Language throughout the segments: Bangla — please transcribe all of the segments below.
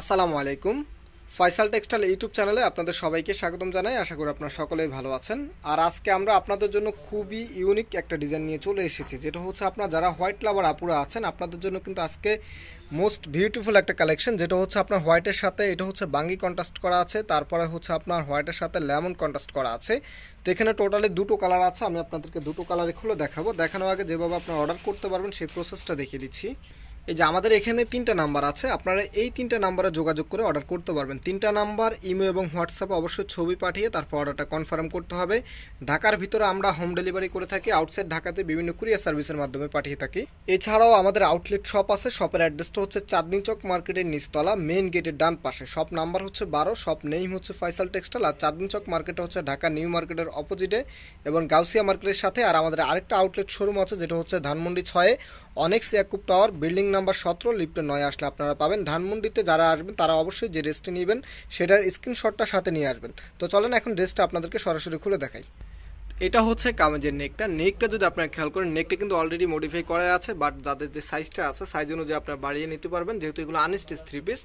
আসসালামু আলাইকুম ফয়সাল টেক্সটাইল ইউটিউব চ্যানেলে আপনাদের সবাইকে স্বাগতম জানাই আশা করি আপনারা সকলেই ভালো আছেন আর আজকে আমরা আপনাদের জন্য খুবই ইউনিক একটা ডিজাইন নিয়ে চলে এসেছি যেটা হচ্ছে আপনারা যারা হোয়াইট লাভার আপুরা আছেন আপনাদের জন্য কিন্তু আজকে মোস্ট বিউটিফুল একটা কালেকশন যেটা হচ্ছে আপনার হোয়াইটের সাথে এটা হচ্ছে বাঙ্গি কন্ট্রাস্ট করা আছে তারপরে হচ্ছে আপনার হোয়াইটের সাথে লেমন কন্ট্রাস্ট করা আছে তো এখানে টোটালি দুটো কালার আছে আমি আপনাদেরকে দুটো কালারে খুলে দেখাবো দেখানোর আগে যেভাবে আপনারা অর্ডার করতে পারবেন সেই প্রসেসটা দেখিয়ে দিচ্ছি এই যে আমাদের এখানে তিনটা নাম্বার আছে আপনারা এই তিনটা নাম্বারে যোগাযোগ করে অর্ডার করতে পারবেন তিনটা নাম্বার ইমো এবং হোয়াটসঅ্যাপে অবশ্যই ছবি পাঠিয়ে তারপর অর্ডারটা কনফার্ম করতে হবে ঢাকার ভিতরে আমরা হোম ডেলিভারি করে থাকি আউটসাইড ঢাকাতে বিভিন্ন কুরিয়ার সার্ভিসের মাধ্যমে পাঠিয়ে থাকি এছাড়াও আমাদের আউটলেট শপ আছে শপের অ্যাড্রেসটা হচ্ছে চাঁদনি চক মার্কেটের নিচতলা মেন গেটের ডান পাশে শপ নাম্বার হচ্ছে বারো শপ নেইম হচ্ছে ফয়সাল টেক্সটাইল আর চাঁদনি চক মার্কেট হচ্ছে ঢাকা নিউ মার্কেটের অপোজিটে এবং গাউসিয়া মার্কেটের সাথে আর আমাদের আরেকটা আউটলেট শোরুম আছে যেটা হচ্ছে ধানমন্ডি ছয়ে অনেক্স একুপ টাওয়ার বিল্ডিং নাম্বার সতেরো লিফ্টে নয় আসলে আপনারা পাবেন ধানমন্ডিতে যারা আসবেন তারা অবশ্যই যে ড্রেসটি নেবেন সেটার স্ক্রিনশটটা সাথে নিয়ে আসবেন তো চলেন এখন ড্রেসটা আপনাদেরকে সরাসরি খুলে দেখাই এটা হচ্ছে কামেজের নেকটা নেকটা যদি আপনার খেয়াল করেন নেকটা কিন্তু অলরেডি মডিফাই করা আছে বাট যাদের যে সাইজটা আছে সাইজ অনুযায়ী আপনার বাড়িয়ে নিতে পারবেন যেহেতু এগুলো আনস্টেজ থ্রি পিস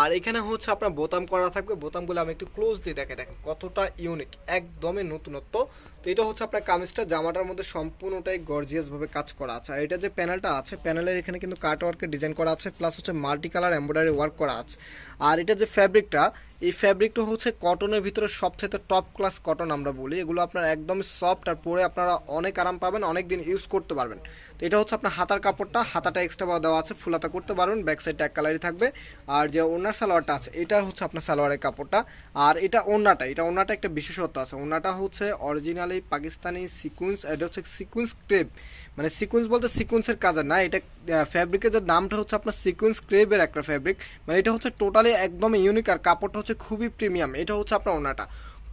আর এখানে হচ্ছে আপনার বোতাম করা থাকবে বোতামগুলো আমি একটু ক্লোজলি দেখে দেখেন কতটা ইউনিক একদমই নতুনত্ব তো এটা হচ্ছে আপনার কামিজটা জামাটার মধ্যে সম্পূর্ণটাই গর্জিয়াসভাবে কাজ করা আছে আর এটা যে প্যানেলটা আছে প্যানেলের এখানে কিন্তু কাট ওয়ার্কের ডিজাইন করা আছে প্লাস হচ্ছে মাল্টি কালার এম্ব্রয়ডারি ওয়ার্ক করা আছে আর এটা যে ফ্যাব্রিকটা এই ফ্যাব্রিকটা হচ্ছে কটনের ভিতরে সবচেয়ে টপ ক্লাস কটন আমরা বলি এগুলো আপনার একদম সফট আর পরে আপনারা অনেক আরাম পাবেন অনেক দিন ইউজ করতে পারবেন তো এটা হচ্ছে আপনার হাতার কাপড়টা হাতাটা এক্সট্রা দেওয়া আছে ফুলাতা করতে পারবেন ব্যাক সাইডটা এক কালারই থাকবে আর যে ওনার সালোয়ারটা আছে এটা হচ্ছে আপনার সালোয়ারের কাপড়টা আর এটা ওনাটা এটা ওনাটা একটা বিশেষত্ব আছে ওনাটা হচ্ছে অরিজিনালি এই পাকিস্তানি সিকুয়েন্স এটা হচ্ছে সিকুয়েন্স ক্রেপ মানে সিকুয়েন্স বলতে সিকুয়েন্সের কাজ না এটা ফ্যাব্রিকের যে নামটা হচ্ছে আপনার সিকুয়েন্স ক্রেপের একটা ফ্যাব্রিক মানে এটা হচ্ছে টোটালি একদম ইউনিক আর কাপড়টা হচ্ছে খুবই প্রিমিয়াম এটা হচ্ছে আপনার ওনাটা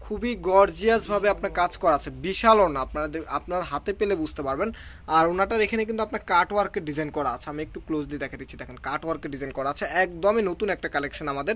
খুবই গর্জিয়াসভাবে আপনার কাজ করা আছে বিশাল ওনা আপনারা আপনার হাতে পেলে বুঝতে পারবেন আর ওনাটার এখানে কিন্তু আপনার কাট ওয়ার্কের ডিজাইন করা আছে আমি একটু ক্লোজলি দেখা দিচ্ছি দেখেন ওয়ার্কের ডিজাইন করা আছে একদমই নতুন একটা কালেকশন আমাদের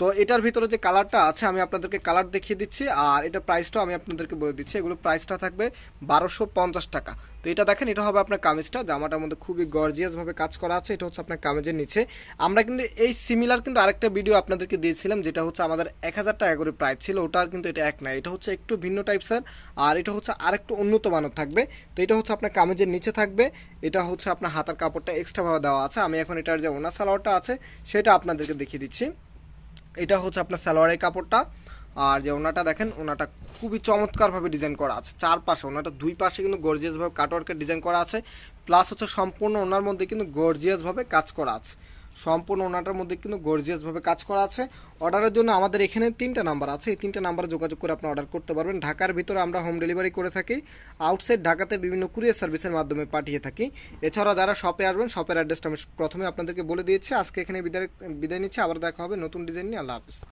তো এটার ভিতরে যে কালারটা আছে আমি আপনাদেরকে কালার দেখিয়ে দিচ্ছি আর এটার প্রাইসটাও আমি আপনাদেরকে বলে দিচ্ছি এগুলো প্রাইসটা থাকবে বারোশো পঞ্চাশ টাকা তো এটা দেখেন এটা হবে আপনার কামিজটা জামাটার মধ্যে খুবই গর্জিয়াসভাবে কাজ করা আছে এটা হচ্ছে আপনার কামিজের নিচে আমরা কিন্তু এই সিমিলার কিন্তু আরেকটা ভিডিও আপনাদেরকে দিয়েছিলাম যেটা হচ্ছে আমাদের এক হাজার টাকা করে প্রাইস ছিল ওটার কিন্তু এটা এক না এটা হচ্ছে একটু ভিন্ন স্যার আর এটা হচ্ছে আরেকটু উন্নত মানের থাকবে তো এটা হচ্ছে আপনার কামেজের নিচে থাকবে এটা হচ্ছে আপনার হাতার কাপড়টা এক্সট্রাভাবে দেওয়া আছে আমি এখন এটার যে ওনার সালোয়ারটা আছে সেটা আপনাদেরকে দেখিয়ে দিচ্ছি এটা হচ্ছে আপনার সালোয়ারের কাপড়টা আর যে ওনাটা দেখেন ওনাটা খুবই চমৎকারভাবে ডিজাইন করা আছে চারপাশে ওনাটা দুই পাশে কিন্তু গর্জিয়াসভাবে কাটওয়ার্কের ডিজাইন করা আছে প্লাস হচ্ছে সম্পূর্ণ ওনার মধ্যে কিন্তু গর্জিয়াসভাবে কাজ করা আছে সম্পূর্ণ ওনাটার মধ্যে কিন্তু গর্জিয়াসভাবে কাজ করা আছে অর্ডারের জন্য আমাদের এখানে তিনটা নাম্বার আছে এই তিনটা নাম্বারে যোগাযোগ করে আপনি অর্ডার করতে পারবেন ঢাকার ভিতরে আমরা হোম ডেলিভারি করে থাকি আউটসাইড ঢাকাতে বিভিন্ন কুরিয়ার সার্ভিসের মাধ্যমে পাঠিয়ে থাকি এছাড়া যারা শপে আসবেন শপের অ্যাড্রেসটা আমি প্রথমে আপনাদেরকে বলে দিয়েছি আজকে এখানে বিদায় বিদায় নিচ্ছি আবার দেখা হবে নতুন ডিজাইন নিয়ে আল্লাহ হাফিজ